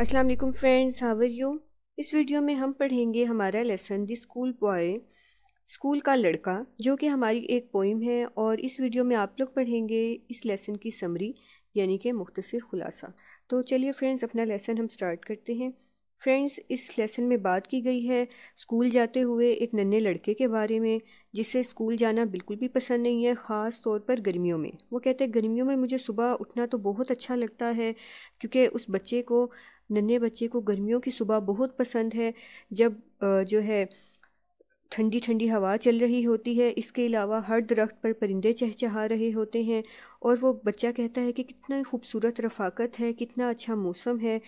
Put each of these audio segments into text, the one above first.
अस्सलाम वालेकुम friends how are you इस वीडियो में हम पढ़ेंगे हमारा lesson the school boy school का लड़का जो कि हमारी एक पोइम है और इस वीडियो में आप लोग पढ़ेंगे इस लेसन की समरी यानी कि मुख्तसर खुलासा तो चलिए फ्रेंड्स अपना लेसन हम स्टार्ट करते हैं फ्रेंड्स इस लेसन में बात की गई है स्कूल जाते हुए एक नन्हे लड़के के बारे में जिसे स्कूल जाना बिल्कुल भी पसंद नहीं है ख़ास तौर पर गर्मियों में वो कहते हैं गर्मियों में मुझे सुबह उठना तो बहुत अच्छा लगता है क्योंकि उस बच्चे को नन्हे बच्चे को गर्मियों की सुबह बहुत पसंद है जब जो है ठंडी ठंडी हवा चल रही होती है इसके अलावा हर दरख्त पर परिंदे चहचहा रहे होते हैं और वो बच्चा कहता है कि कितना खूबसूरत रफाकत है कितना अच्छा मौसम है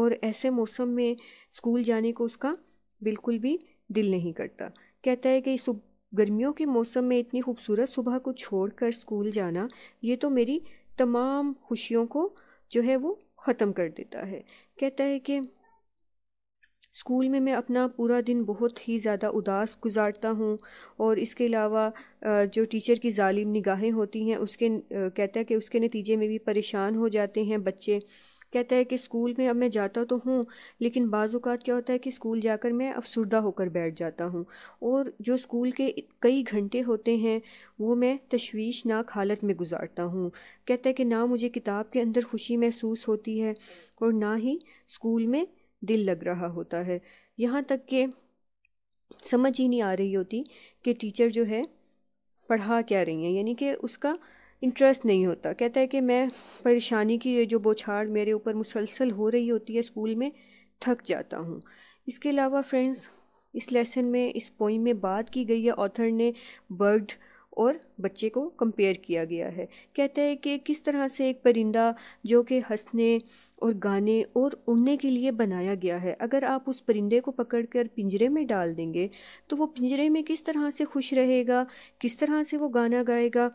और ऐसे मौसम में स्कूल जाने को उसका बिल्कुल भी दिल नहीं करता कहता है कि सुबह गर्मियों के मौसम में इतनी खूबसूरत सुबह को छोड़कर स्कूल जाना ये तो मेरी तमाम खुशियों को जो है वो ख़त्म कर देता है कहता है कि स्कूल में मैं अपना पूरा दिन बहुत ही ज़्यादा उदास गुजारता हूँ और इसके अलावा जो टीचर की ालिम निगाहें होती हैं उसके कहता है कि उसके नतीजे में भी परेशान हो जाते हैं बच्चे कहता है कि स्कूल में अब मैं जाता तो हूँ लेकिन बाज़ात क्या होता है कि स्कूल जाकर मैं अफसरदा होकर बैठ जाता हूँ और जो स्कूल के कई घंटे होते हैं वो मैं तशवीशनाक हालत में गुजारता हूँ कहता है कि ना मुझे किताब के अंदर खुशी महसूस होती है और ना ही स्कूल में दिल लग रहा होता है यहाँ तक कि समझ ही नहीं आ रही होती कि टीचर जो है पढ़ा क्या रही हैं यानी कि उसका इंटरेस्ट नहीं होता कहता है कि मैं परेशानी की ये जो बौछाड़ मेरे ऊपर मुसलसल हो रही होती है स्कूल में थक जाता हूँ इसके अलावा फ्रेंड्स इस लेसन में इस पोइम में बात की गई है ऑथर ने बर्ड और बच्चे को कंपेयर किया गया है कहता है कि किस तरह से एक परिंदा जो कि हंसने और गाने और उड़ने के लिए बनाया गया है अगर आप उस परिंदे को पकड़कर पिंजरे में डाल देंगे तो वो पिंजरे में किस तरह से खुश रहेगा किस तरह से वो गाना गाएगा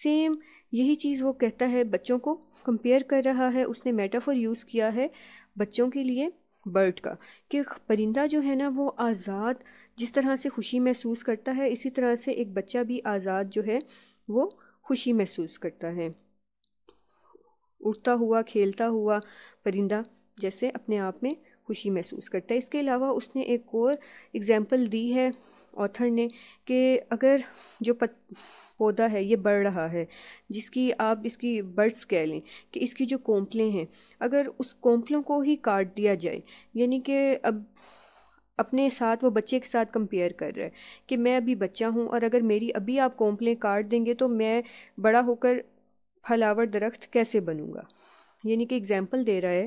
सेम यही चीज़ वो कहता है बच्चों को कंपेयर कर रहा है उसने मेटाफोर यूज़ किया है बच्चों के लिए बर्ड का कि परिंदा जो है ना वो आज़ाद जिस तरह से खुशी महसूस करता है इसी तरह से एक बच्चा भी आज़ाद जो है वो खुशी महसूस करता है उड़ता हुआ खेलता हुआ परिंदा जैसे अपने आप में खुशी महसूस करता है इसके अलावा उसने एक और एग्ज़ाम्पल दी है ऑथर ने कि अगर जो पत, पौधा है ये बढ़ रहा है जिसकी आप इसकी बर्ड्स कह लें कि इसकी जो कोंपलें हैं अगर उस कोंपलों को ही काट दिया जाए यानी कि अब अपने साथ वो बच्चे के साथ कंपेयर कर रहा है कि मैं अभी बच्चा हूँ और अगर मेरी अभी आप कॉम्प्लें काट देंगे तो मैं बड़ा होकर फलावर दरख्त कैसे बनूँगा यानी कि एग्ज़ाम्पल दे रहा है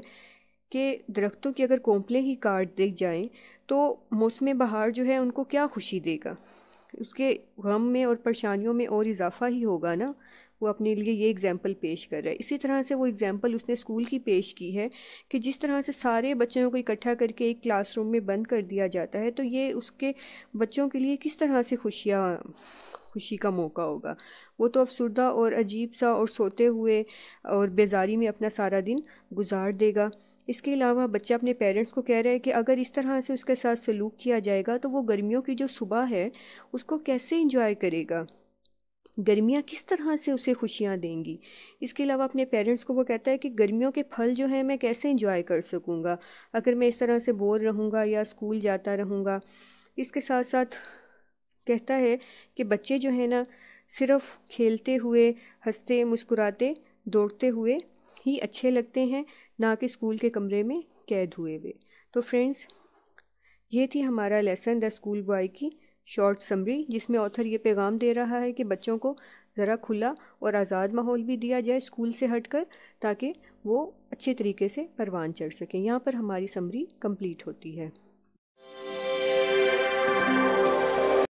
कि दरख्तों की अगर कोंपलें ही काट दी जाएं तो मौसम बहार जो है उनको क्या खुशी देगा उसके गम में और परेशानियों में और इजाफा ही होगा ना वो अपने लिए ये एग्ज़ाम्पल पेश कर रहा है इसी तरह से वो एग्ज़ाम्पल उसने स्कूल की पेश की है कि जिस तरह से सारे बच्चों को इकट्ठा करके एक क्लासरूम में बंद कर दिया जाता है तो ये उसके बच्चों के लिए किस तरह से खुशियाँ खुशी का मौका होगा वो तो अफसरदा और अजीब सा और सोते हुए और बेजारी में अपना सारा दिन गुजार देगा इसके अलावा बच्चा अपने पेरेंट्स को कह रहा है कि अगर इस तरह से उसके साथ सलूक किया जाएगा तो वो गर्मियों की जो सुबह है उसको कैसे इंजॉय करेगा गर्मियाँ किस तरह से उसे खुशियाँ देंगी इसके अलावा अपने पेरेंट्स को वो कहता है कि गर्मियों के फल जो हैं मैं कैसे इंजॉय कर सकूँगा अगर मैं इस तरह से बोर रहूँगा या स्कूल जाता रहूँगा इसके साथ साथ कहता है कि बच्चे जो है ना सिर्फ खेलते हुए हंसते मुस्कुराते दौड़ते हुए ही अच्छे लगते हैं ना कि स्कूल के कमरे में कैद हुए हुए तो फ्रेंड्स ये थी हमारा लेसन द स्कूल बॉय की शॉर्ट समरी जिसमें ऑथर ये पैगाम दे रहा है कि बच्चों को ज़रा खुला और आज़ाद माहौल भी दिया जाए स्कूल से हटकर ताकि वो अच्छे तरीके से परवान चढ़ सकें यहाँ पर हमारी समरी कंप्लीट होती है